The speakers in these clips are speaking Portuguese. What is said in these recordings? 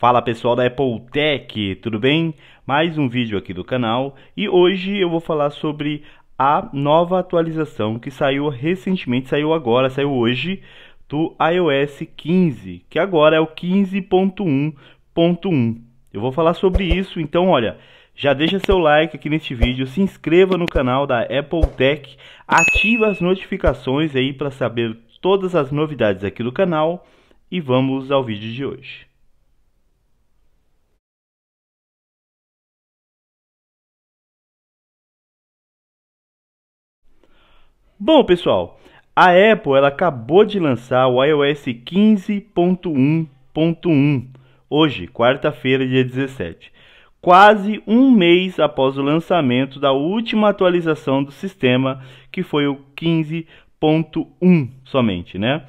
Fala pessoal da Apple Tech, tudo bem? Mais um vídeo aqui do canal e hoje eu vou falar sobre a nova atualização que saiu recentemente, saiu agora, saiu hoje do iOS 15, que agora é o 15.1.1. Eu vou falar sobre isso, então olha, já deixa seu like aqui neste vídeo, se inscreva no canal da Apple Tech, ativa as notificações aí para saber todas as novidades aqui do canal e vamos ao vídeo de hoje. Bom, pessoal, a Apple ela acabou de lançar o iOS 15.1.1 hoje, quarta-feira, dia 17, quase um mês após o lançamento da última atualização do sistema, que foi o 15.1 somente, né?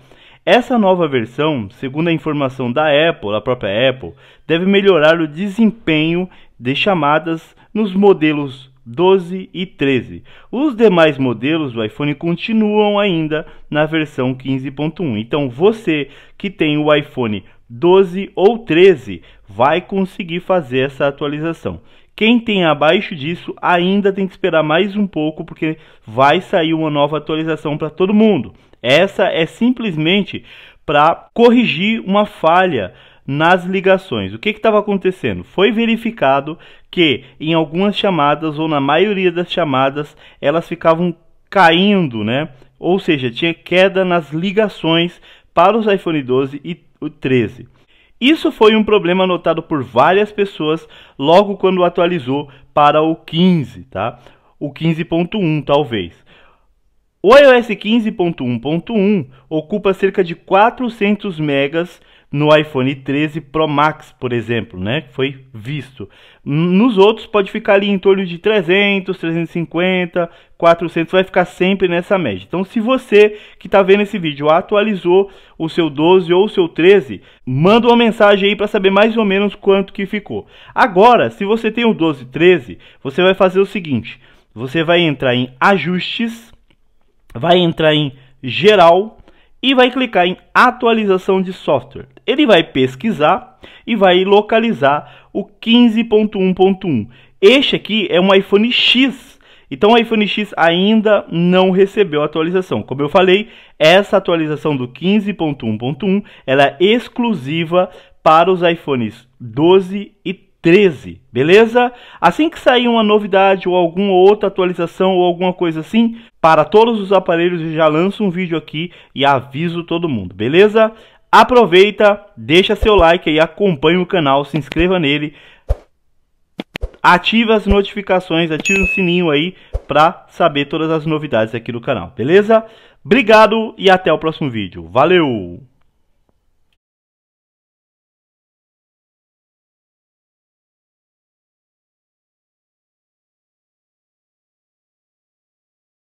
Essa nova versão, segundo a informação da Apple, a própria Apple, deve melhorar o desempenho de chamadas nos modelos 12 e 13. Os demais modelos do iPhone continuam ainda na versão 15.1. Então você que tem o iPhone 12 ou 13 vai conseguir fazer essa atualização. Quem tem abaixo disso ainda tem que esperar mais um pouco porque vai sair uma nova atualização para todo mundo. Essa é simplesmente para corrigir uma falha nas ligações. O que estava acontecendo? Foi verificado que em algumas chamadas ou na maioria das chamadas elas ficavam caindo, né? Ou seja, tinha queda nas ligações para os iPhone 12 e 13. Isso foi um problema notado por várias pessoas logo quando atualizou para o 15, tá? O 15.1 talvez. O iOS 15.1.1 ocupa cerca de 400 megas no iPhone 13 Pro Max, por exemplo, né? Foi visto. Nos outros pode ficar ali em torno de 300, 350, 400, vai ficar sempre nessa média. Então, se você que está vendo esse vídeo atualizou o seu 12 ou o seu 13, manda uma mensagem aí para saber mais ou menos quanto que ficou. Agora, se você tem o 12, 13, você vai fazer o seguinte: você vai entrar em ajustes vai entrar em geral e vai clicar em atualização de software. Ele vai pesquisar e vai localizar o 15.1.1. Este aqui é um iPhone X. Então o iPhone X ainda não recebeu atualização. Como eu falei, essa atualização do 15.1.1 ela é exclusiva para os iPhones 12 e 13, beleza? Assim que sair uma novidade ou alguma outra atualização ou alguma coisa assim, para todos os aparelhos eu já lanço um vídeo aqui e aviso todo mundo, beleza? Aproveita, deixa seu like aí, acompanha o canal, se inscreva nele, ative as notificações, ative o sininho aí para saber todas as novidades aqui do canal, beleza? Obrigado e até o próximo vídeo. Valeu!